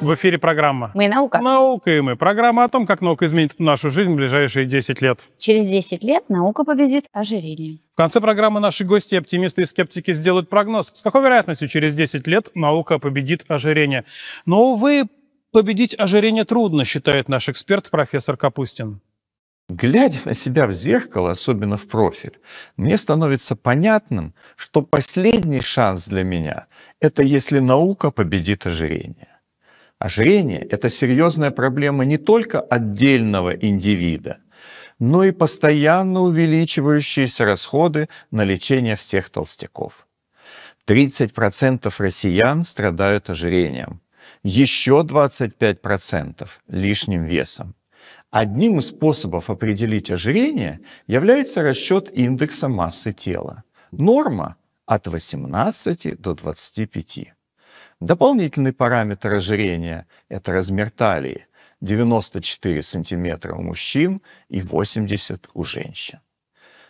В эфире программа «Мы наука». Наука и мы. Программа о том, как наука изменит нашу жизнь в ближайшие 10 лет. Через 10 лет наука победит ожирение. В конце программы наши гости, оптимисты и скептики, сделают прогноз. С какой вероятностью через 10 лет наука победит ожирение? Но, увы, победить ожирение трудно, считает наш эксперт профессор Капустин. Глядя на себя в зеркало, особенно в профиль, мне становится понятным, что последний шанс для меня – это если наука победит ожирение. Ожирение – это серьезная проблема не только отдельного индивида, но и постоянно увеличивающиеся расходы на лечение всех толстяков. 30% россиян страдают ожирением, еще 25% лишним весом. Одним из способов определить ожирение является расчет индекса массы тела. Норма от 18 до 25. Дополнительный параметр ожирения – это размер талии. 94 сантиметра у мужчин и 80 у женщин.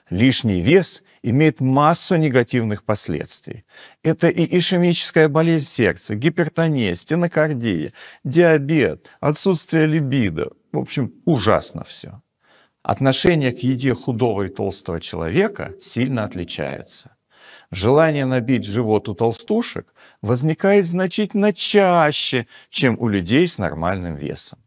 Лишний вес имеет массу негативных последствий. Это и ишемическая болезнь сердца, гипертония, стенокардия, диабет, отсутствие либидо. В общем, ужасно все. Отношение к еде худого и толстого человека сильно отличается. Желание набить живот у толстушек возникает значительно чаще, чем у людей с нормальным весом.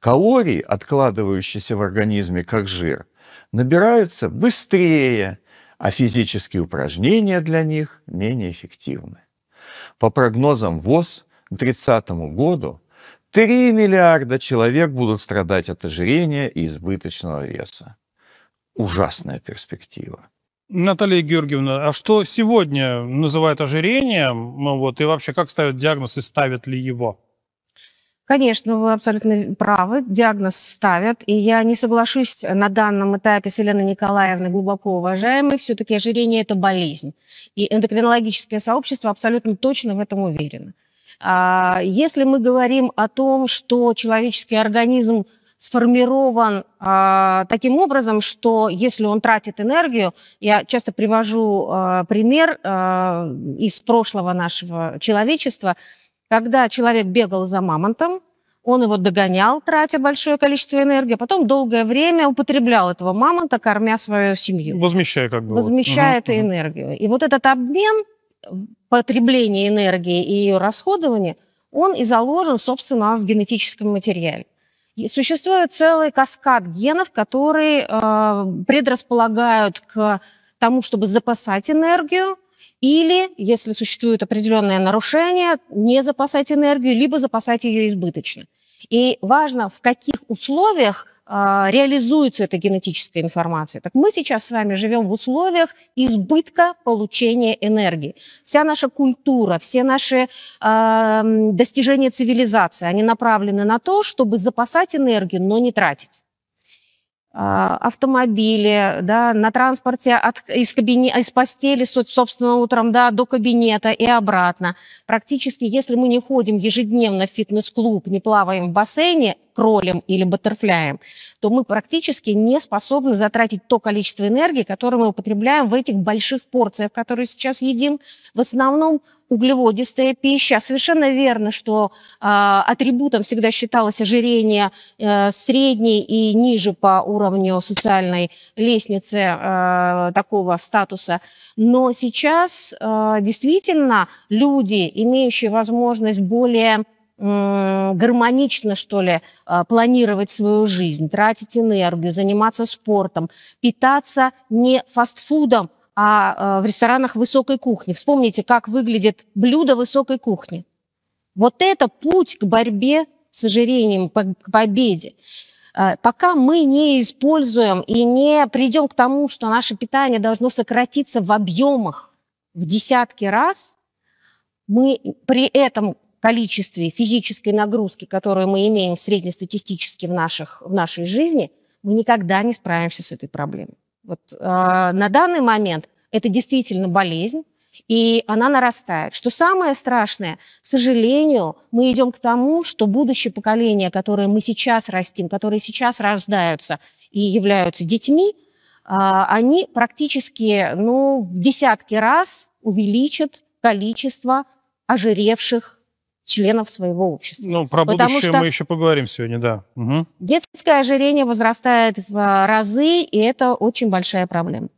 Калории, откладывающиеся в организме как жир, набираются быстрее, а физические упражнения для них менее эффективны. По прогнозам ВОЗ, к 30 году 3 миллиарда человек будут страдать от ожирения и избыточного веса. Ужасная перспектива. Наталья Георгиевна, а что сегодня называют ожирением? Ну вот, и вообще, как ставят диагноз и ставят ли его? Конечно, вы абсолютно правы. Диагноз ставят. И я не соглашусь на данном этапе с Еленой Николаевной, глубоко уважаемой. Все-таки ожирение – это болезнь. И эндокринологическое сообщество абсолютно точно в этом уверено. А, если мы говорим о том, что человеческий организм – сформирован э, таким образом, что если он тратит энергию, я часто привожу э, пример э, из прошлого нашего человечества, когда человек бегал за мамонтом, он его догонял, тратя большое количество энергии, потом долгое время употреблял этого мамонта, кормя свою семью. Возмещая как бы. Возмещая вот. эту угу. энергию. И вот этот обмен, потребление энергии и ее расходование, он и заложен, собственно, в генетическом материале существует целый каскад генов, которые э, предрасполагают к тому, чтобы запасать энергию, или, если существует определенное нарушение, не запасать энергию, либо запасать ее избыточно. И важно, в каких условиях а, реализуется эта генетическая информация. Так мы сейчас с вами живем в условиях избытка получения энергии. Вся наша культура, все наши э, достижения цивилизации, они направлены на то, чтобы запасать энергию, но не тратить а, Автомобили, да, на транспорте от, из, кабине, из постели, собственно, утром да, до кабинета и обратно. Практически, если мы не ходим ежедневно в фитнес-клуб, не плаваем в бассейне, кролем или баттерфляем, то мы практически не способны затратить то количество энергии, которое мы употребляем в этих больших порциях, которые сейчас едим. В основном углеводистая пища. Совершенно верно, что э, атрибутом всегда считалось ожирение э, средней и ниже по уровню социальной лестницы э, такого статуса. Но сейчас э, действительно люди, имеющие возможность более гармонично, что ли, а, планировать свою жизнь, тратить энергию, заниматься спортом, питаться не фастфудом, а, а в ресторанах высокой кухни. Вспомните, как выглядит блюдо высокой кухни. Вот это путь к борьбе с ожирением, к победе. А, пока мы не используем и не придем к тому, что наше питание должно сократиться в объемах в десятки раз, мы при этом количестве физической нагрузки, которую мы имеем среднестатистически в, наших, в нашей жизни, мы никогда не справимся с этой проблемой. Вот, э, на данный момент это действительно болезнь, и она нарастает. Что самое страшное, к сожалению, мы идем к тому, что будущее поколение, которое мы сейчас растим, которые сейчас рождаются и являются детьми, а, они практически ну, в десятки раз увеличат количество ожиревших членов своего общества. Ну, про Потому будущее что мы еще поговорим сегодня, да. Угу. Детское ожирение возрастает в а, разы, и это очень большая проблема.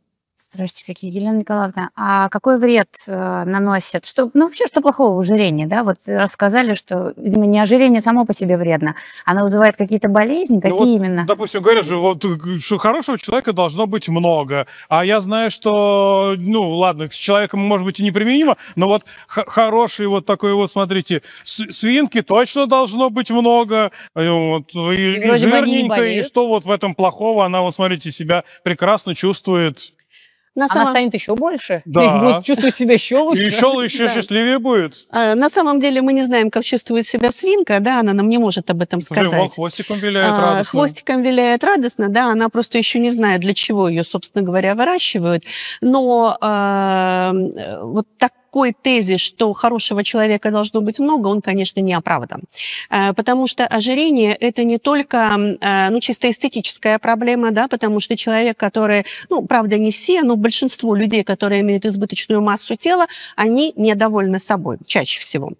Здравствуйте, какие, Елена Николаевна. А какой вред э, наносят? Что, ну, вообще, что плохого в ожирении, да? Вот э, рассказали, что, видимо, не ожирение само по себе вредно, оно вызывает какие-то болезни, ну, какие ну, вот, именно? Допустим, говорят же, вот, э, что хорошего человека должно быть много. А я знаю, что, ну, ладно, с человеком, может быть, и неприменимо, но вот хороший вот такой вот, смотрите, свинки точно должно быть много, э, вот, и, и, и жирненькой, и что вот в этом плохого? Она, вот, смотрите, себя прекрасно чувствует. На самом... Она станет еще больше, да. будет чувствовать себя еще лучше. И еще, еще да. счастливее будет. А, на самом деле мы не знаем, как чувствует себя свинка, да, она нам не может об этом сказать. Живо хвостиком виляет а, радостно. Хвостиком виляет радостно, да, она просто еще не знает, для чего ее, собственно говоря, выращивают. Но а, вот так такой тезис, что хорошего человека должно быть много, он, конечно, не оправдан. Э, потому что ожирение – это не только э, ну, чисто эстетическая проблема, да, потому что человек, который, ну, правда, не все, но большинство людей, которые имеют избыточную массу тела, они недовольны собой чаще всего.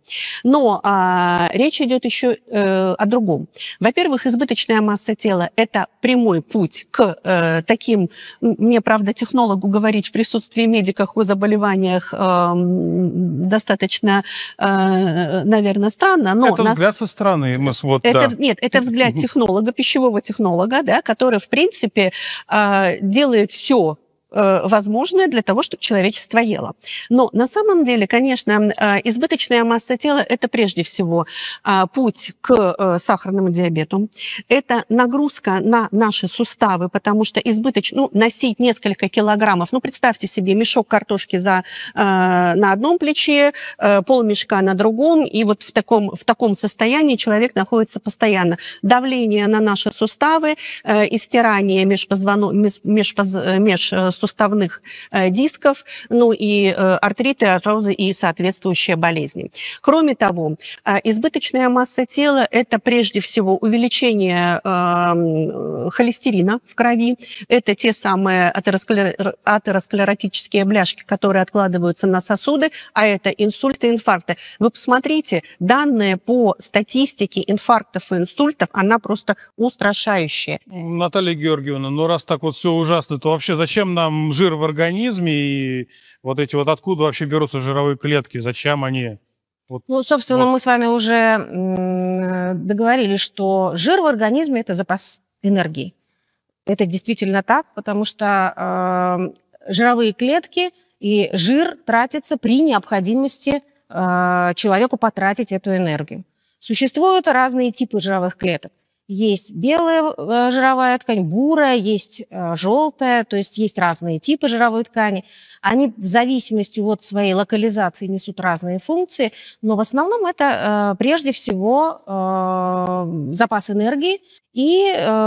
Но а, речь идет еще э, о другом. Во-первых, избыточная масса тела – это прямой путь к э, таким, мне, правда, технологу говорить в присутствии медиков о заболеваниях э, достаточно, э, наверное, странно. Но это нас... взгляд со стороны. Мы... Вот, это, да. Нет, это взгляд технолога, пищевого технолога, да, который, в принципе, э, делает все Э, возможное для того, чтобы человечество ело. Но на самом деле, конечно, э, избыточная масса тела – это прежде всего а, путь к э, сахарному диабету, это нагрузка на наши суставы, потому что избыточно ну, носить несколько килограммов, ну, представьте себе мешок картошки за, на одном плече, полмешка на другом, и вот в таком, в таком состоянии человек находится постоянно. Давление на наши суставы, истирание межпозвоно, меж, меж, меж суставных э, дисков, ну и э, артриты, артрозы и соответствующие болезни. Кроме того, э, избыточная масса тела – это прежде всего увеличение эм, холестерина в крови, это те самые атеросклеротические бляшки, которые откладываются на сосуды, а это инсульты, инфаркты. Вы посмотрите, данные по статистике инфарктов и инсультов, она просто устрашающая. Наталья Георгиевна, ну раз так вот все ужасно, то вообще зачем нам нам жир в организме и вот эти вот откуда вообще берутся жировые клетки, зачем они? Вот, ну, собственно, вот. мы с вами уже договорились, что жир в организме – это запас энергии. Это действительно так, потому что э, жировые клетки и жир тратятся при необходимости э, человеку потратить эту энергию. Существуют разные типы жировых клеток. Есть белая э, жировая ткань, бурая, есть э, желтая, то есть есть разные типы жировой ткани. Они в зависимости от своей локализации несут разные функции, но в основном это э, прежде всего запас энергии и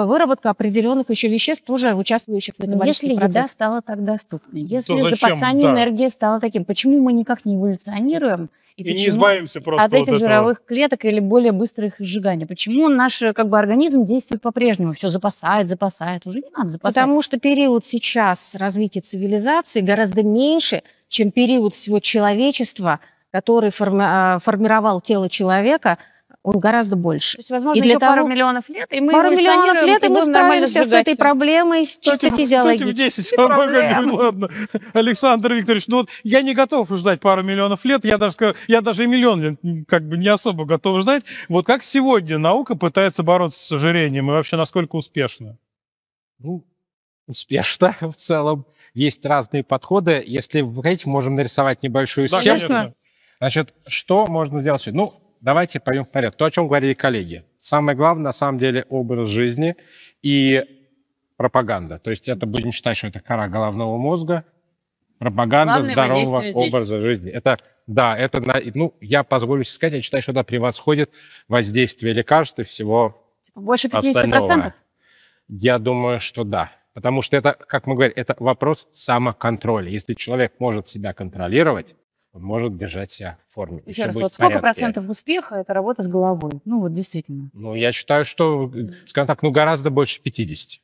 выработка определенных еще веществ, тоже участвующих в этом ну, процессе. Если процесс. еда стала так доступной, если то зачем? запасание да. энергии стало таким, почему мы никак не эволюционируем? И, и не избавимся просто от этих от жировых этого. клеток или более быстрых сжигания. Почему наш э, как бы, организм действует по-прежнему? Все запасает, запасает. Уже не надо запасать. Потому что период сейчас развития цивилизации гораздо меньше, чем период всего человечества, который форми- э, формировал тело человека он гораздо больше. То есть, возможно, и для еще того... пару миллионов лет, и мы Пару миллионов лет, и мы справимся с этой проблемой чисто Кстати, физиологически. 10 ну ладно. Александр Викторович, ну вот я не готов ждать пару миллионов лет, я даже, скажу, я даже и миллион как бы не особо готов ждать. Вот как сегодня наука пытается бороться с ожирением и вообще насколько успешно? Ну, успешно в целом. Есть разные подходы. Если вы хотите, можем нарисовать небольшую да, схему. Значит, что можно сделать? Ну, давайте пойдем в порядок. То, о чем говорили коллеги. Самое главное, на самом деле, образ жизни и пропаганда. То есть это будем считать, что это кора головного мозга, пропаганда Главное здорового образа жизни. Это да, это ну я позволю себе сказать, я считаю, что это превосходит воздействие лекарств и всего типа больше 50%? остального. Я думаю, что да. Потому что это, как мы говорим, это вопрос самоконтроля. Если человек может себя контролировать, может держать себя в форме. Еще, раз, вот сколько процентов успеха это работа с головой? Ну вот действительно. Ну, я считаю, что, э, скажем так, ну гораздо больше 50.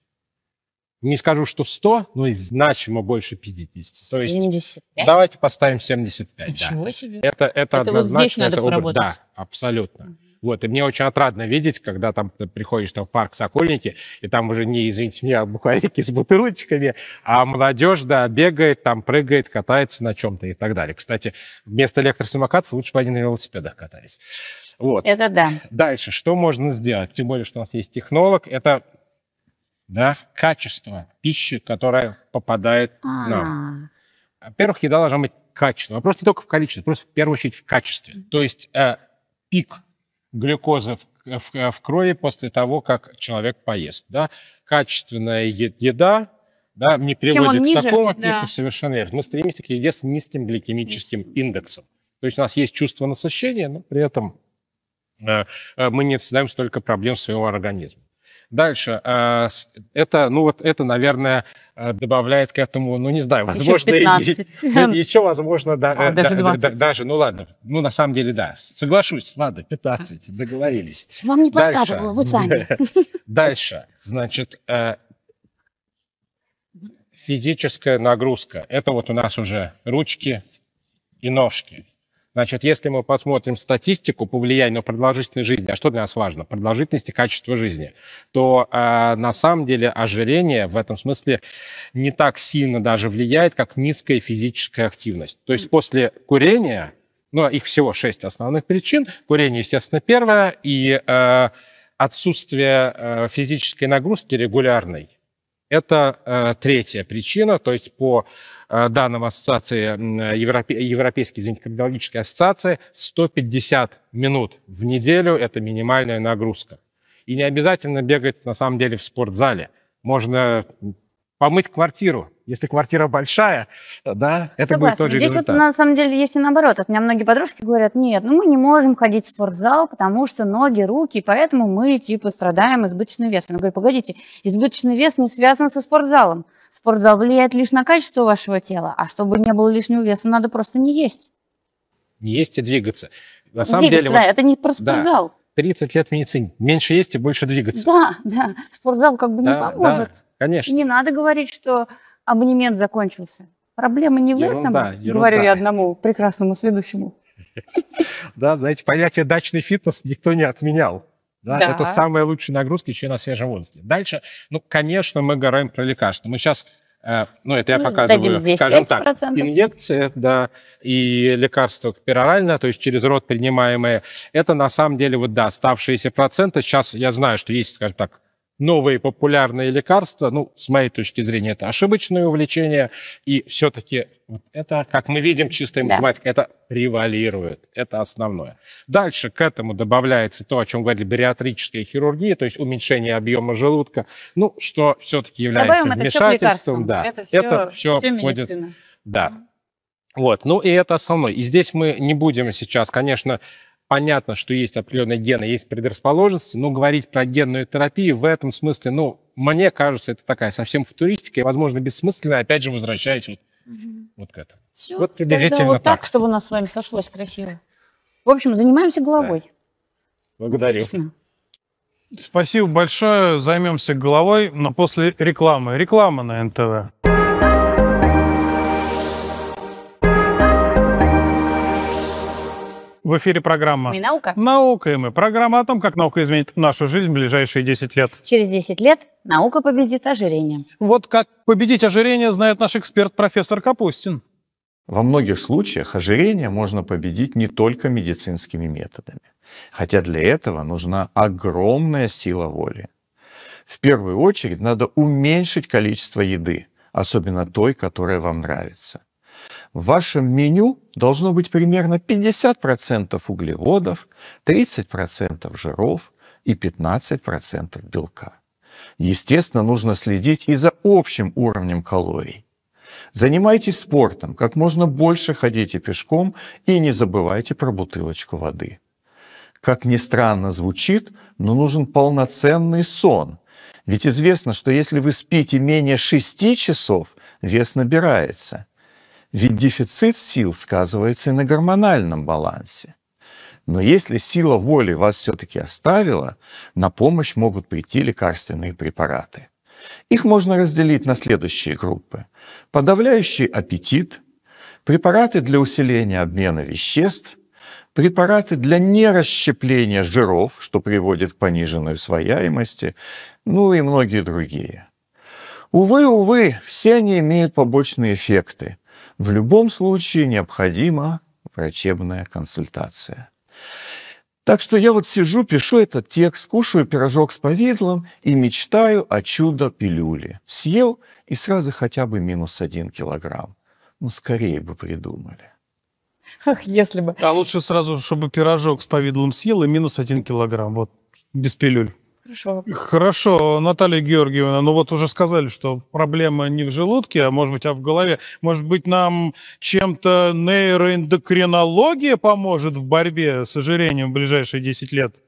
Не скажу, что 100, но и значимо больше 50. То 75? есть давайте поставим 75. Ничего да. себе. Это, это, это однозначно вот здесь надо это поработать. Да, абсолютно. Вот, и мне очень отрадно видеть, когда там ты приходишь там, в парк Сокольники, и там уже не, извините меня, буквально с бутылочками, а молодежь, да, бегает, там прыгает, катается на чем-то и так далее. Кстати, вместо электросамокатов лучше бы они на велосипедах катались. Вот. Это да. Дальше, что можно сделать? Тем более, что у нас есть технолог. Это да, качество пищи, которая попадает А-а-а. нам. Во-первых, еда должна быть качественной. Вопрос не только в количестве, просто в первую очередь в качестве. То есть э, пик глюкоза в, в, в крови после того, как человек поест. Да? Качественная еда да, не приводит к такому да. пику совершенно верно. Мы стремимся к еде с низким гликемическим индексом. То есть у нас есть чувство насыщения, но при этом э, э, мы не всегда столько проблем своего организма. Дальше. Э, это, ну вот это, наверное, Э, добавляет к этому, ну, не знаю, возможно... Еще, и, еще возможно, да, а, э, да, даже 20. Да, даже, ну, ладно, ну, на самом деле, да, соглашусь, ладно, 15, договорились. Вам не подсказывало, вы сами. Дальше, значит, э, физическая нагрузка. Это вот у нас уже ручки и ножки. Значит, если мы посмотрим статистику по влиянию на продолжительность жизни, а что для нас важно? Продолжительность и качество жизни, то э, на самом деле ожирение в этом смысле не так сильно даже влияет, как низкая физическая активность. То есть после курения, ну, их всего шесть основных причин, курение, естественно, первое, и э, отсутствие э, физической нагрузки регулярной это э, третья причина, то есть по э, данным ассоциации, э, Европе, Европейской извините, кардиологической ассоциации, 150 минут в неделю – это минимальная нагрузка. И не обязательно бегать, на самом деле, в спортзале. Можно помыть квартиру. Если квартира большая, да, это Согласна. будет тоже же Здесь результат. вот на самом деле есть и наоборот. От меня многие подружки говорят, нет, ну мы не можем ходить в спортзал, потому что ноги, руки, поэтому мы типа страдаем избыточным весом. Я говорю, погодите, избыточный вес не связан со спортзалом. Спортзал влияет лишь на качество вашего тела, а чтобы не было лишнего веса, надо просто не есть. Не есть и двигаться. На двигаться, самом деле, да, вот, это не про спортзал. Да, 30 лет медицине. Меньше есть и больше двигаться. Да, да. Спортзал как бы да, не поможет. Да. Конечно. не надо говорить, что абонемент закончился. Проблема не в этом, а ерунда. говорю я одному прекрасному следующему. Да, знаете, понятие дачный фитнес никто не отменял. Да, да. Это самые лучшие нагрузки, еще на свежем воздухе. Дальше, ну, конечно, мы говорим про лекарства. Мы сейчас, э, ну, это я ну, показываю, скажем 5%. так, инъекции, да, и лекарства перорально, то есть через рот принимаемые. Это на самом деле вот, да, оставшиеся проценты. Сейчас я знаю, что есть, скажем так, новые популярные лекарства, ну, с моей точки зрения, это ошибочное увлечение, и все-таки это, как мы видим, чистая да. это превалирует, это основное. Дальше к этому добавляется то, о чем говорили бариатрическая хирургия, то есть уменьшение объема желудка, ну, что все-таки является Добавим вмешательством. Это все да, это все, все, все входит... Медицина. Да. Вот, ну и это основное. И здесь мы не будем сейчас, конечно, понятно, что есть определенные гены, есть предрасположенности, но говорить про генную терапию в этом смысле, ну, мне кажется, это такая совсем футуристика и, возможно, бессмысленная. Опять же, возвращаюсь вот, mm-hmm. вот к этому. Все. Вот приблизительно Тогда вот так, так, чтобы у нас с вами сошлось красиво. В общем, занимаемся головой. Да. Благодарю. Отлично. Спасибо большое. Займемся головой, но после рекламы. Реклама на НТВ. В эфире программа «Мы наука». «Наука» и мы. Программа о том, как наука изменит нашу жизнь в ближайшие 10 лет. Через 10 лет наука победит ожирение. Вот как победить ожирение знает наш эксперт профессор Капустин. Во многих случаях ожирение можно победить не только медицинскими методами. Хотя для этого нужна огромная сила воли. В первую очередь надо уменьшить количество еды, особенно той, которая вам нравится. В вашем меню должно быть примерно 50% углеводов, 30% жиров и 15% белка. Естественно, нужно следить и за общим уровнем калорий. Занимайтесь спортом, как можно больше ходите пешком и не забывайте про бутылочку воды. Как ни странно звучит, но нужен полноценный сон. Ведь известно, что если вы спите менее 6 часов, вес набирается. Ведь дефицит сил сказывается и на гормональном балансе. Но если сила воли вас все-таки оставила, на помощь могут прийти лекарственные препараты. Их можно разделить на следующие группы. Подавляющий аппетит, препараты для усиления обмена веществ, препараты для нерасщепления жиров, что приводит к пониженной усвояемости, ну и многие другие. Увы, увы, все они имеют побочные эффекты, в любом случае необходима врачебная консультация. Так что я вот сижу, пишу этот текст, кушаю пирожок с повидлом и мечтаю о чудо-пилюле. Съел и сразу хотя бы минус один килограмм. Ну, скорее бы придумали. Ах, если бы. А лучше сразу, чтобы пирожок с повидлом съел и минус один килограмм. Вот, без пилюль. Хорошо. Хорошо, Наталья Георгиевна, ну вот уже сказали, что проблема не в желудке, а может быть, а в голове. Может быть, нам чем-то нейроэндокринология поможет в борьбе с ожирением в ближайшие 10 лет?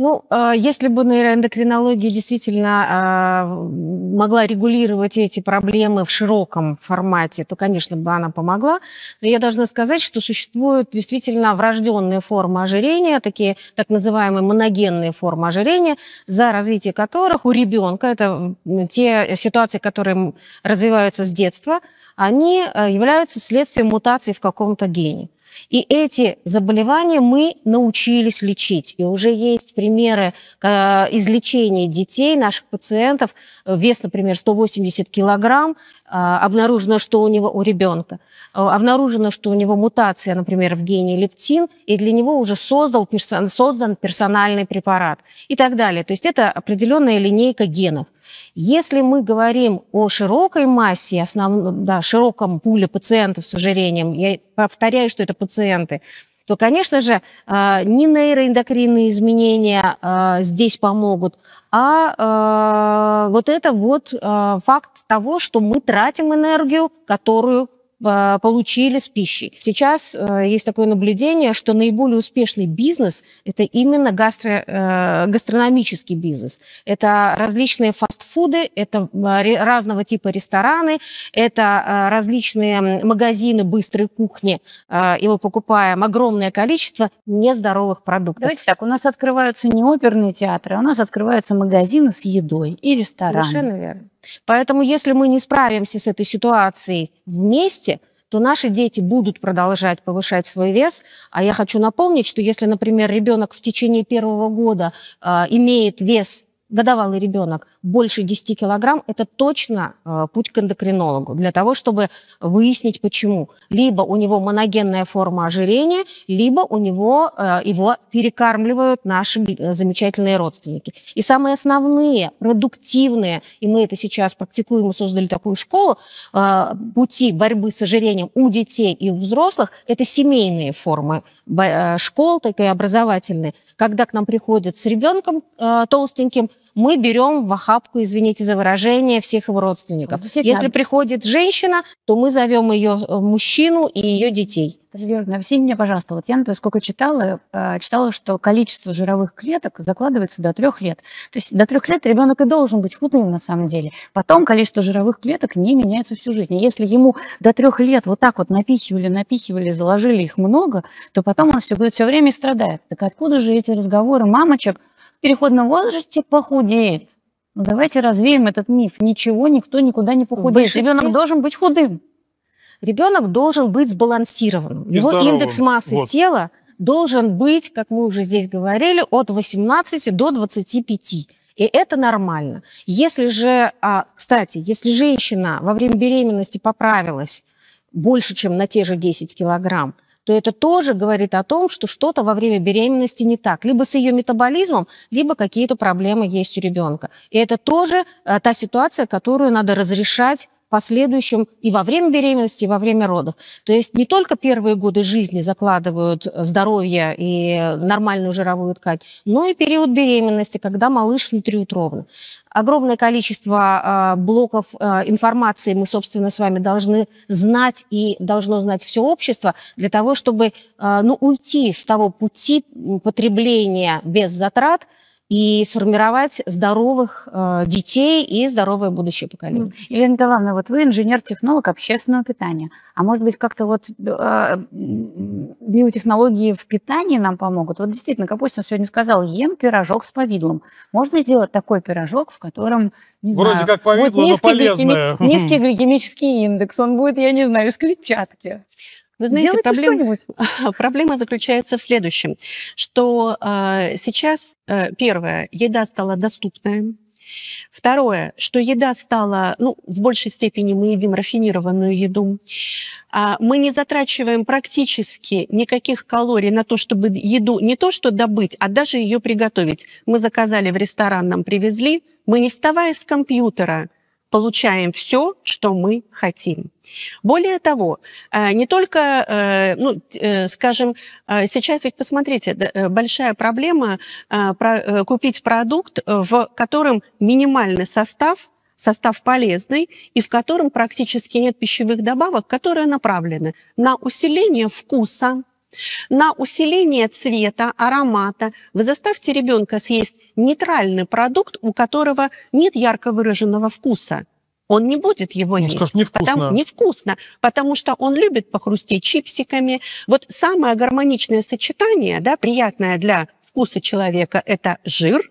Ну, а, если бы нейроэндокринология действительно а, могла регулировать эти проблемы в широком формате, то, конечно, бы она помогла. Но я должна сказать, что существуют действительно врожденные формы ожирения, такие так называемые моногенные формы ожирения, за развитие которых у ребенка, это те ситуации, которые развиваются с детства, они а, являются следствием мутации в каком-то гене. И эти заболевания мы научились лечить. И уже есть примеры э, излечения детей, наших пациентов. Вес, например, 180 килограмм. Э, обнаружено, что у него, у ребенка, э, обнаружено, что у него мутация, например, в гене лептин, и для него уже создал, создан персональный препарат и так далее. То есть это определенная линейка генов. Если мы говорим о широкой массе, основном, да, широком пуле пациентов с ожирением, я повторяю, что это пациенты, то, конечно же, а, не нейроэндокринные изменения а, здесь помогут, а, а вот это вот факт того, что мы тратим энергию, которую а, получили с пищей. Сейчас э, есть такое наблюдение, что наиболее успешный бизнес – это именно гастро, э, гастрономический бизнес. Это различные фастфуды, это а, разного типа рестораны, это а, различные магазины быстрой кухни, и мы покупаем огромное количество нездоровых продуктов. Давайте так, у нас открываются не оперные театры, а у нас открываются магазины с едой и рестораны. Совершенно верно. Поэтому если мы не справимся с этой ситуацией вместе, то наши дети будут продолжать повышать свой вес. А я хочу напомнить, что если, например, ребенок в течение первого года э, имеет вес годовалый ребенок больше 10 килограмм, это точно э, путь к эндокринологу для того, чтобы выяснить почему. Либо у него моногенная форма ожирения, либо у него э, его перекармливают наши э, замечательные родственники. И самые основные, продуктивные, и мы это сейчас практикуем, мы создали такую школу, э, пути борьбы с ожирением у детей и у взрослых, это семейные формы э, школ, такие образовательные. Когда к нам приходят с ребенком э, толстеньким, мы берем в охапку, извините за выражение, всех его родственников. Если приходит женщина, то мы зовем ее э, мужчину и ее детей. Георгиевна, все мне, пожалуйста, вот я, например, сколько читала, э, читала, что количество жировых клеток закладывается до трех лет. То есть до трех лет ребенок и должен быть худым на самом деле. Потом количество жировых клеток не меняется всю жизнь. И если ему до трех лет вот так вот напихивали, напихивали, заложили их много, то потом он все будет все время страдает. Так откуда же эти разговоры мамочек в переходном возрасте похудеет. Но ну, давайте развеем этот миф. Ничего, никто никуда не похудеет. Ребенок должен быть худым. Ребенок должен быть сбалансированным. И Его здоровым. индекс массы вот. тела должен быть, как мы уже здесь говорили, от 18 до 25. И это нормально. Если же, а, кстати, если женщина во время беременности поправилась больше, чем на те же 10 килограмм, то это тоже говорит о том, что что-то во время беременности не так. Либо с ее метаболизмом, либо какие-то проблемы есть у ребенка. И это тоже э, та ситуация, которую надо разрешать последующем и во время беременности, и во время родов. То есть не только первые годы жизни закладывают э, здоровье и нормальную жировую ткань, но и период беременности, когда малыш внутриутробно. Огромное количество а, блоков а, информации мы, собственно, с вами должны знать и должно знать все общество для того, чтобы а, ну, уйти с того пути потребления без затрат, и сформировать здоровых э, детей и здоровое будущее поколение. Елена Николаевна, вот вы инженер-технолог общественного питания. А может быть, как-то вот э, биотехнологии в питании нам помогут? Вот действительно, Капустин сегодня сказал, ем пирожок с повидлом. Можно сделать такой пирожок, в котором, не Вроде знаю, как повидло, будет низкий, но полезное. Гликеми... низкий гликемический индекс, он будет, я не знаю, из клетчатки. Вы знаете, Делайте проблем... что-нибудь. Проблема заключается в следующем, что э, сейчас, э, первое, еда стала доступная, Второе, что еда стала, ну, в большей степени мы едим рафинированную еду. А, мы не затрачиваем практически никаких калорий на то, чтобы еду не то что добыть, а даже ее приготовить. Мы заказали в ресторан, нам привезли, мы не вставая с компьютера получаем все, что мы хотим. Более того, э, не только, э, ну, э, скажем, сейчас ведь посмотрите, большая проблема купить продукт, в котором минимальный состав, состав полезный, и в котором практически нет пищевых добавок, которые направлены на усиление вкуса, на усиление цвета, аромата вы заставьте ребенка съесть нейтральный продукт, у которого нет ярко выраженного вкуса. Он не будет его он есть. Скажет, невкусно. Потому, невкусно, потому что он любит похрустеть чипсиками. Вот самое гармоничное сочетание, да, приятное для вкуса человека, это жир,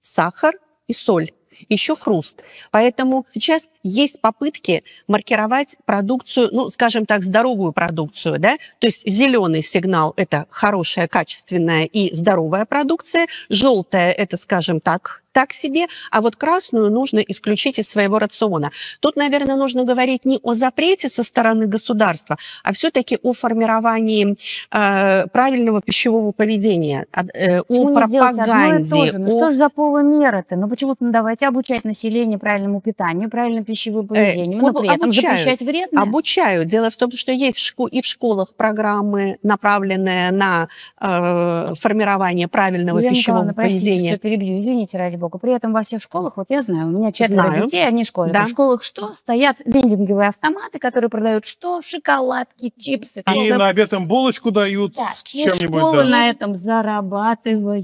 сахар и соль еще хруст. Поэтому сейчас есть попытки маркировать продукцию, ну, скажем так, здоровую продукцию, да, то есть зеленый сигнал – это хорошая, качественная и здоровая продукция, желтая – это, скажем так, так себе, а вот красную нужно исключить из своего рациона. Тут, наверное, нужно говорить не о запрете со стороны государства, а все-таки о формировании э, правильного пищевого поведения, э, почему о пропаганде. Одно и то же? Ну о... что ж за полумеры-то? Ну почему-то ну, давайте обучать население правильному питанию, правильному пищевому э, поведению, э, но при этом обучают, запрещать вредное. Обучаю. Дело в том, что есть и в школах программы, направленные на э, формирование правильного Елена пищевого Николаевна, поведения. Простите, что перебью, извините, ради бога богу. При этом во всех школах, вот я знаю, у меня четверо знаю. детей, они школят. Да. В школах что? Стоят вендинговые автоматы, которые продают что? Шоколадки, чипсы. И на обед им булочку дают да. с чем-нибудь. школа да. на этом зарабатывает.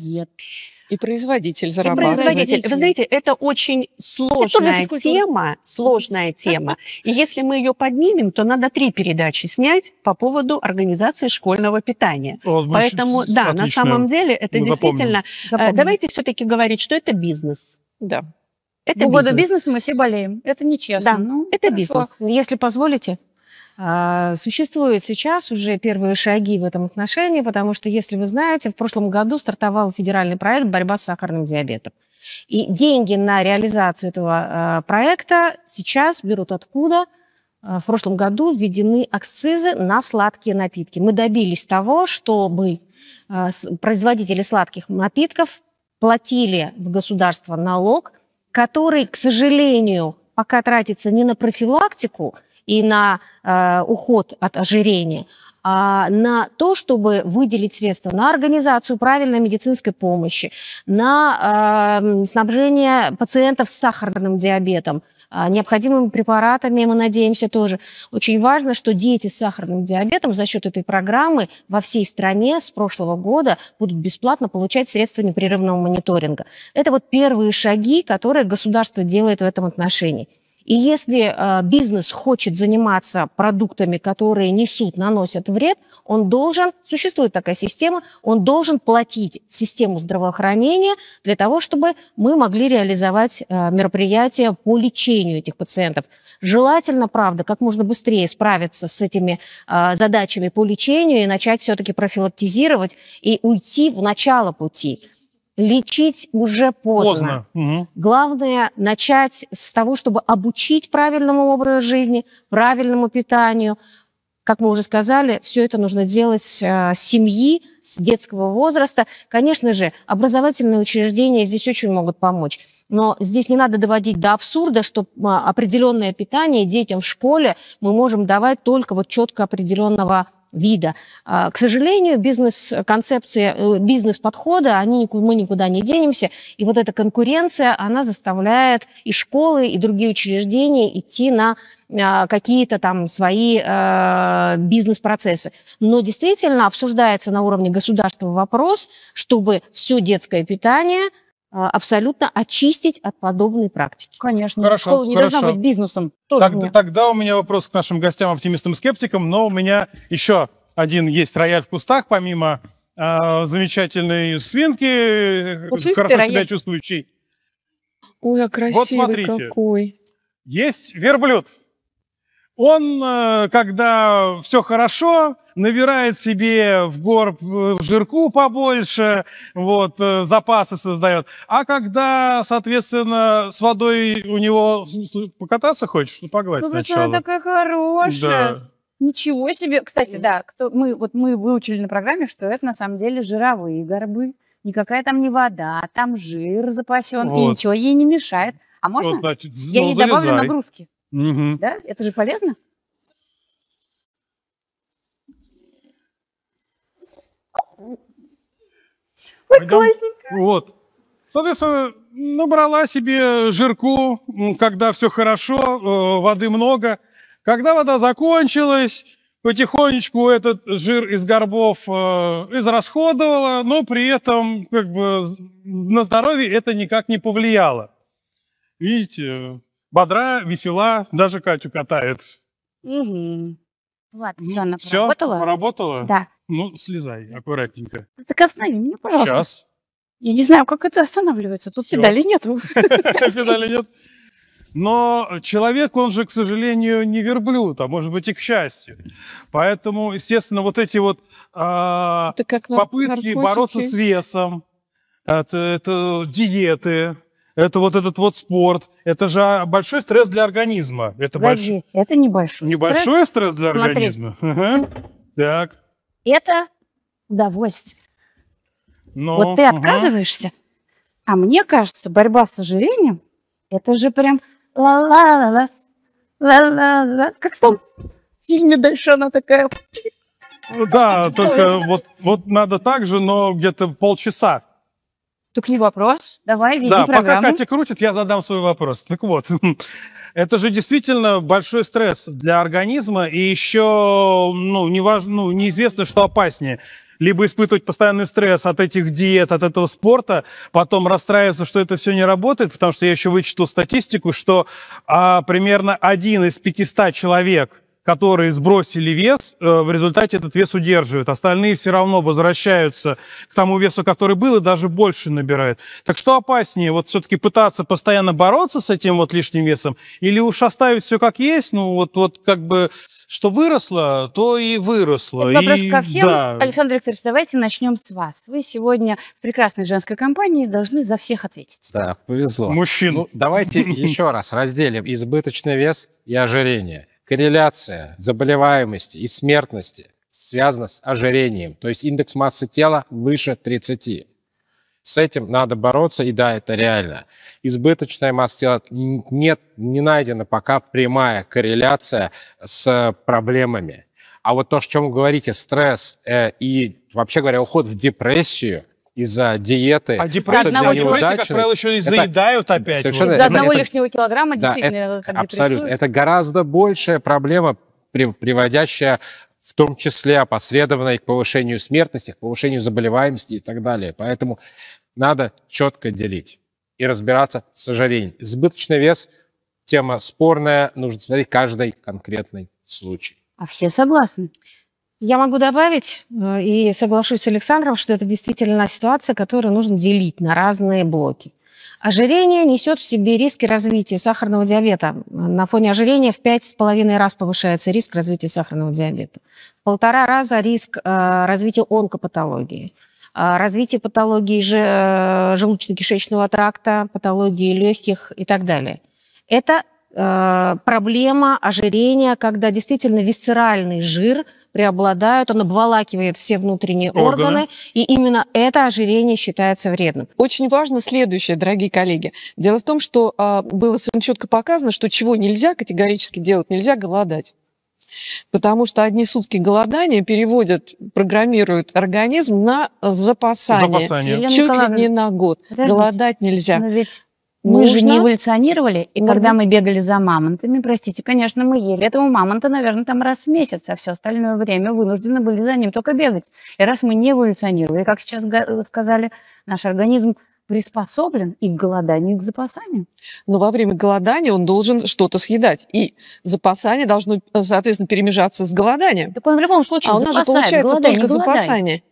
И производитель зарабатывает. И производитель. Вы знаете, это очень сложная это тема, сложная тема. И если мы ее поднимем, то надо три передачи снять по поводу организации школьного питания. О, Поэтому, значит, да, на самом деле это мы действительно... Запомним. Э, запомним. Давайте все-таки говорить, что это бизнес. Да. Это По бизнес. году бизнеса мы все болеем. Это нечестно. Да, ну, это хорошо. бизнес. Если позволите, а, существуют сейчас уже первые шаги в этом отношении, потому что, если вы знаете, в прошлом году стартовал федеральный проект «Борьба с сахарным диабетом». И деньги на реализацию этого а, проекта сейчас берут откуда? А, в прошлом году введены акцизы на сладкие напитки. Мы добились того, чтобы производители сладких напитков платили в государство налог, который, к сожалению, пока тратится не на профилактику – и на э, уход от ожирения, а на то, чтобы выделить средства на организацию правильной медицинской помощи, на э, снабжение пациентов с сахарным диабетом, а, необходимыми препаратами, мы надеемся тоже. Очень важно, что дети с сахарным диабетом за счет этой программы во всей стране с прошлого года будут бесплатно получать средства непрерывного мониторинга. Это вот первые шаги, которые государство делает в этом отношении. И если а, бизнес хочет заниматься продуктами, которые несут, наносят вред, он должен, существует такая система, он должен платить в систему здравоохранения для того, чтобы мы могли реализовать а, мероприятия по лечению этих пациентов. Желательно, правда, как можно быстрее справиться с этими а, задачами по лечению и начать все-таки профилактизировать и уйти в начало пути лечить уже поздно. поздно. Угу. Главное начать с того, чтобы обучить правильному образу жизни, правильному питанию. Как мы уже сказали, все это нужно делать э, с семьи, с детского возраста. Конечно же, образовательные учреждения здесь очень могут помочь. Но здесь не надо доводить до абсурда, что определенное питание детям в школе мы можем давать только вот четко определенного вида. А, к сожалению, бизнес-концепции, э, бизнес-подходы, они, мы никуда не денемся. И вот эта конкуренция, она заставляет и школы, и другие учреждения идти на а, какие-то там свои э, бизнес-процессы. Но действительно обсуждается на уровне государства вопрос, чтобы все детское питание а, абсолютно очистить от подобной практики. Конечно. Хорошо, Школа не хорошо. должна быть бизнесом. Тоже так, тогда у меня вопрос к нашим гостям, оптимистам, скептикам, но у меня еще один есть рояль в кустах, помимо э, замечательной свинки, Пушистый хорошо рояль. себя чувствующий. Ой, а красивый вот смотрите, какой. Есть верблюд. Он, э, когда все хорошо, набирает себе в горб э, жирку побольше, вот, э, запасы создает. А когда, соответственно, с водой у него покататься хочешь, ну, погладь ну, сначала. она такая хорошая. Да. Ничего себе. Кстати, да, кто, мы, вот мы выучили на программе, что это на самом деле жировые горбы. Никакая там не вода, там жир запасен, вот. и ничего ей не мешает. А можно? Вот, значит, я ну, ей добавлю нагрузки. Угу. Да? Это же полезно? Ой, Пойдем. классненько. Вот. Соответственно, набрала себе жирку, когда все хорошо, э, воды много. Когда вода закончилась, потихонечку этот жир из горбов э, израсходовала, но при этом как бы на здоровье это никак не повлияло. Видите, бодра, весела, даже Катю катает. Угу. Ладно, все, она все, поработала? поработала? Да. Ну, слезай аккуратненько. Так останови меня, пожалуйста. Сейчас. Я не знаю, как это останавливается. Тут все. педали нету. Педали нет. Но человек, он же, к сожалению, не верблюд, а может быть и к счастью. Поэтому, естественно, вот эти вот э, попытки наркотики. бороться с весом, это, это диеты, это вот этот вот спорт. Это же а, большой стресс для организма. Это, Подожди, больш... это небольшой Небольшой стресс, стресс для Смотри. организма? Ага. Так. Это удовольствие. Но, ну, вот ты ага. отказываешься, а мне кажется, борьба с ожирением, это же прям ла-ла-ла-ла, ла-ла-ла. Как в фильме дальше она такая... да, только вот, вот надо так же, но где-то полчаса. Так не вопрос. Давай, веди Да, программу. пока Катя крутит, я задам свой вопрос. Так вот, это же действительно большой стресс для организма, и еще ну, неважно, ну, неизвестно, что опаснее либо испытывать постоянный стресс от этих диет, от этого спорта, потом расстраиваться, что это все не работает, потому что я еще вычитал статистику, что а, примерно один из 500 человек которые сбросили вес, э, в результате этот вес удерживают. Остальные все равно возвращаются к тому весу, который был, и даже больше набирают. Так что опаснее, вот все-таки пытаться постоянно бороться с этим вот лишним весом, или уж оставить все как есть, ну вот, вот как бы что выросло, то и выросло. Это вопрос и... ко всем. Да. Александр Викторович, давайте начнем с вас. Вы сегодня в прекрасной женской компании должны за всех ответить. Да, повезло. Мужчин. Ну, давайте еще раз разделим избыточный вес и ожирение. Корреляция заболеваемости и смертности связана с ожирением, то есть индекс массы тела выше 30. С этим надо бороться, и да, это реально. Избыточная масса тела нет, не найдена пока прямая корреляция с проблемами. А вот то, о чем вы говорите, стресс э, и, вообще говоря, уход в депрессию, из-за диеты. А депрессия, одного... неудачи, как правило, еще и заедают это, опять. вот. Из-за одного это, лишнего килограмма да, действительно Абсолютно. Это гораздо большая проблема, приводящая в том числе опосредованно и к повышению смертности, к повышению заболеваемости и так далее. Поэтому надо четко делить и разбираться с ожирением. Избыточный вес – тема спорная, нужно смотреть каждый конкретный случай. А все согласны. Я могу добавить, э, и соглашусь с Александром, что это действительно ситуация, которую нужно делить на разные блоки. Ожирение несет в себе риски развития сахарного диабета. На фоне ожирения в пять с половиной раз повышается риск развития сахарного диабета. В полтора раза риск э, развития онкопатологии э, развитие патологии желудочно-кишечного тракта, патологии легких и так далее. Это Э, проблема ожирения, когда действительно висцеральный жир преобладает, он обволакивает все внутренние органы. органы, и именно это ожирение считается вредным. Очень важно следующее, дорогие коллеги. Дело в том, что а, было совершенно четко показано, что чего нельзя категорически делать, нельзя голодать. Потому что одни сутки голодания переводят, программируют организм на э, запасание. запасание. Чуть ли не на год. Голодать нельзя. Но ведь мы нужно. же не эволюционировали, и Нужно. когда мы бегали за мамонтами, простите, конечно, мы ели этого мамонта, наверное, там раз в месяц, а все остальное время вынуждены были за ним только бегать. И раз мы не эволюционировали, как сейчас э, сказали, наш организм приспособлен и к голоданию, и к запасанию. Но во время голодания он должен что-то съедать. И запасание должно, э, соответственно, перемежаться с голоданием. Так он в любом случае а запасает. А у нас же получается голодай, только голодай. запасание.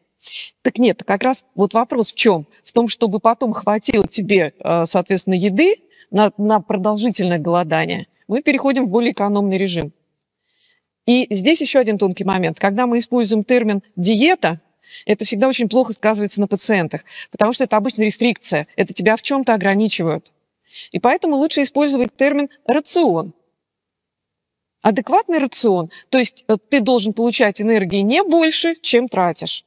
Так нет, а как раз вот вопрос в чем? В том, чтобы потом хватило тебе, э, соответственно, еды на, на продолжительное голодание, мы переходим в более экономный режим. И здесь еще один тонкий момент. Когда мы используем термин «диета», это всегда очень плохо сказывается на пациентах, потому что это обычно рестрикция, это тебя в чем-то ограничивают. И поэтому лучше использовать термин «рацион». Адекватный рацион, то есть э, ты должен получать энергии не больше, чем тратишь.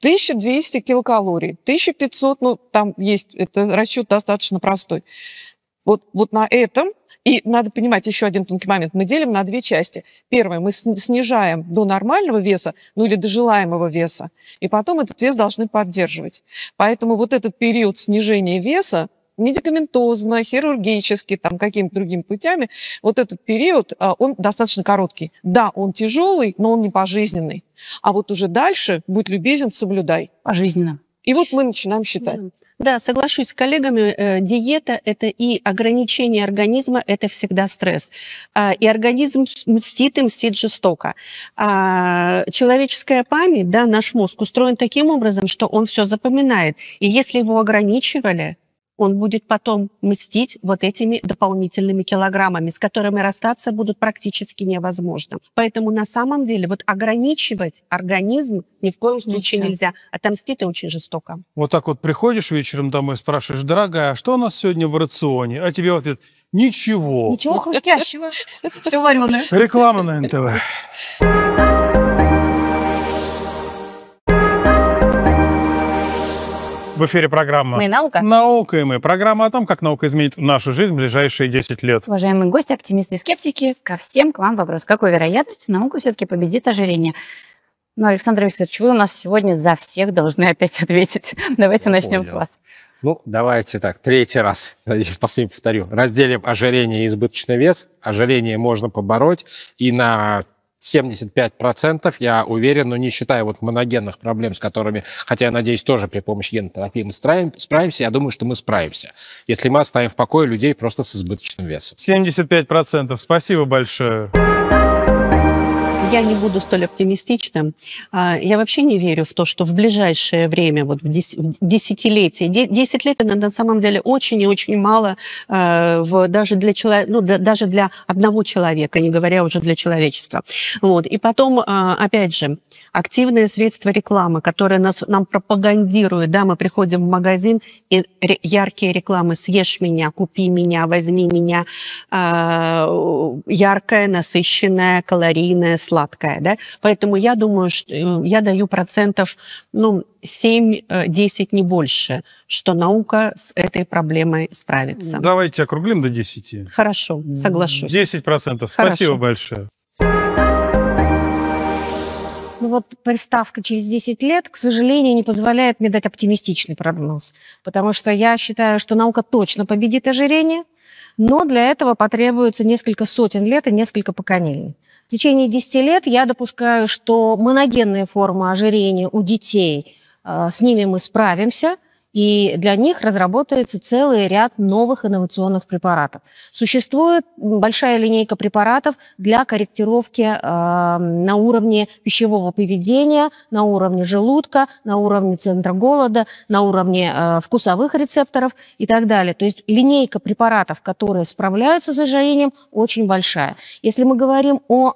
1200 килокалорий, 1500, ну, там есть, это расчет достаточно простой. Вот, вот на этом и надо понимать еще один тонкий момент. Мы делим на две части. Первое, мы снижаем до нормального веса, ну или до желаемого веса, и потом этот вес должны поддерживать. Поэтому вот этот период снижения веса, медикаментозно, хирургически, там какими-то другими путями, вот этот период, а, он достаточно короткий. Да, он тяжелый, но он не пожизненный. А вот уже дальше, будь любезен, соблюдай. Пожизненно. И вот мы начинаем считать. Да, соглашусь с коллегами, э, диета – это и ограничение организма, это всегда стресс. А, и организм мстит и мстит жестоко. А, человеческая память, да, наш мозг устроен таким образом, что он все запоминает. И если его ограничивали, он будет потом мстить вот этими дополнительными килограммами, с которыми расстаться будут практически невозможно. Поэтому на самом деле вот ограничивать организм ни в коем ну случае нельзя. нельзя. Отомстить ты очень жестоко. Вот так вот приходишь вечером домой, спрашиваешь, дорогая, а что у нас сегодня в рационе? А тебе ответ, ничего. Ничего хрустящего. Все вареное. Реклама на НТВ. В эфире программа «Мы наука». Наука и мы. Программа о том, как наука изменит нашу жизнь в ближайшие 10 лет. Уважаемые гости, оптимисты и скептики, ко всем к вам вопрос. Какой вероятностью наука все-таки победит ожирение? Ну, Александр Викторович, вы у нас сегодня за всех должны опять ответить. Давайте Я начнем понял. с вас. Ну, давайте так, третий раз, последний повторю, разделим ожирение и избыточный вес. Ожирение можно побороть, и на 75%, я уверен, но не считая вот моногенных проблем, с которыми, хотя я надеюсь, тоже при помощи генотерапии мы справим, справимся, я думаю, что мы справимся, если мы оставим в покое людей просто с избыточным весом. 75%. Спасибо большое. Я не буду столь оптимистичным. А, я вообще не верю в то, что в ближайшее время, вот в десятилетие, 10 лет это на самом деле очень и очень мало а, даже для человека, ну, даже для одного человека, не говоря уже для человечества. Вот. И потом, а, опять же, активное средство рекламы, которое нас, нам пропагандирует, да, мы приходим в магазин, и яркие рекламы «съешь меня», «купи меня», «возьми меня», яркая, насыщенная, калорийная, сладкая сладкое, да, поэтому я думаю, что э, я даю процентов, ну, 7-10, э, не больше, что наука с этой проблемой справится. Давайте округлим до 10. Хорошо, соглашусь. 10 процентов. Спасибо большое. Ну вот приставка через 10 лет, к сожалению, не позволяет мне дать оптимистичный прогноз, потому что я считаю, что наука точно победит ожирение, но для этого потребуется несколько сотен лет и несколько поколений. В течение 10 лет я допускаю, что моногенная форма ожирения у детей, э, с ними мы справимся – и для них разработается целый ряд новых инновационных препаратов. Существует большая линейка препаратов для корректировки э, на уровне пищевого поведения, на уровне желудка, на уровне центра голода, на уровне э, вкусовых рецепторов и так далее. То есть линейка препаратов, которые справляются с ожирением, очень большая. Если мы говорим о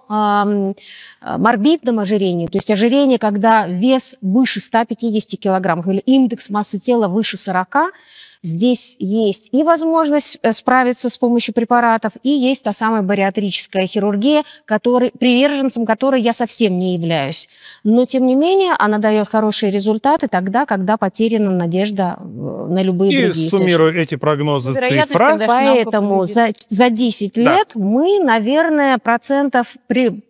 э, морбидном ожирении, то есть ожирение, когда вес выше 150 килограммов или индекс массы тела было выше 40. Здесь есть и возможность э, справиться с помощью препаратов, и есть та самая бариатрическая хирургия, который, приверженцем которой я совсем не являюсь. Но, тем не менее, она дает хорошие результаты тогда, когда потеряна надежда э, на любые и другие. И суммирую источники. эти прогнозы цифра. Поэтому за, за 10 да. лет мы, наверное, процентов, при,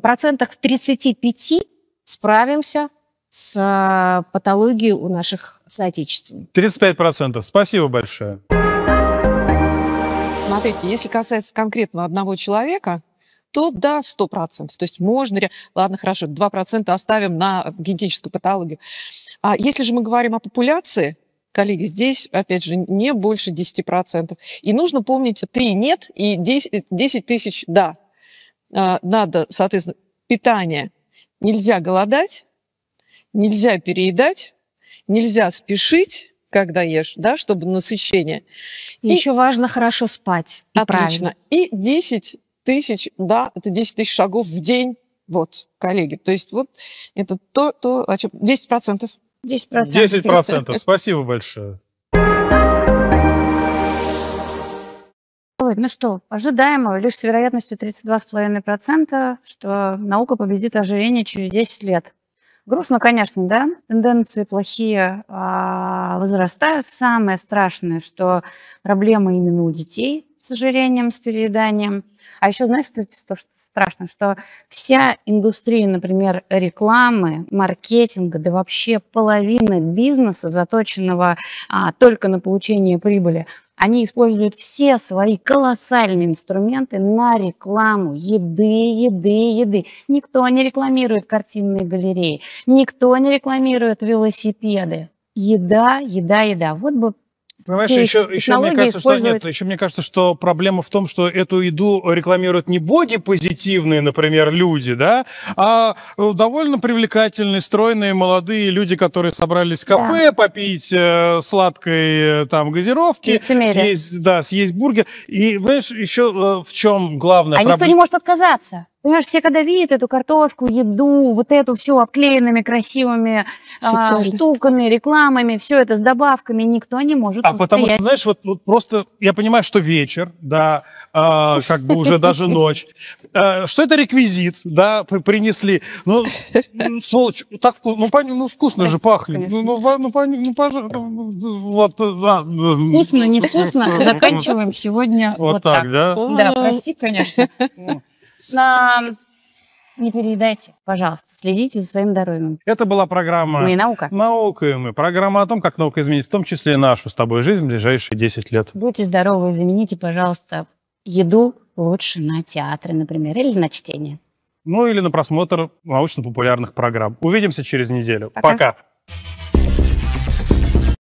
процентах в 35 справимся с э, патологией у наших соотечественников. 35%. Спасибо большое. Смотрите, если касается конкретно одного человека, то да, 100%. То есть можно... Ладно, хорошо, 2% оставим на генетическую патологию. А если же мы говорим о популяции, коллеги, здесь, опять же, не больше 10%. И нужно помнить, 3 нет и 10, 10 тысяч да. А, надо, соответственно, питание. Нельзя голодать, нельзя переедать, нельзя спешить, когда ешь, да, чтобы насыщение. И, и еще важно хорошо спать. И отлично. Правильно. И 10 тысяч, да, это 10 тысяч шагов в день. Вот, коллеги. То есть вот это то, то о чем... 10 процентов. 10 процентов. 10 процентов. Спасибо большое. Ой, ну что, ожидаемо, лишь с вероятностью 32,5%, что наука победит ожирение через 10 лет. Грустно, конечно, да. Тенденции плохие а, возрастают. Самое страшное, что проблемы именно у детей с ожирением, с перееданием. А еще, знаешь, то, что страшно, что вся индустрия, например, рекламы, маркетинга, да вообще половина бизнеса, заточенного а, только на получение прибыли – они используют все свои колоссальные инструменты на рекламу еды, еды, еды. Никто не рекламирует картинные галереи, никто не рекламирует велосипеды. Еда, еда, еда. Вот бы Понимаешь, еще, еще мне кажется, что нет, еще мне кажется, что проблема в том, что эту еду рекламируют не позитивные, например, люди, да, а э, довольно привлекательные, стройные молодые люди, которые собрались в кафе да. попить э, сладкой э, там газировки, съесть, да, съесть бургер. И знаешь, еще э, в чем главная а проблема? А никто не может отказаться. Понимаешь, все когда видят эту картошку, еду, вот эту все обклеенными красивыми а, штуками, рекламами, все это с добавками, никто не может А устоять. потому что, знаешь, вот, вот просто я понимаю, что вечер, да, э, как бы уже даже ночь, а, что это реквизит, да, принесли. Ну, сволочь, так ну, ну вкусно же пахнет. Ну, ну, ну, ну, ну, вот, да. Вкусно, невкусно, заканчиваем сегодня вот, так, да? Да, прости, конечно конечно, не передайте, пожалуйста, следите за своим здоровьем. Это была программа... Мы ну наука. Наука и мы. Программа о том, как наука изменит в том числе нашу с тобой жизнь в ближайшие 10 лет. Будьте здоровы, замените, пожалуйста, еду лучше на театры, например, или на чтение. Ну или на просмотр научно-популярных программ. Увидимся через неделю. Пока. Пока.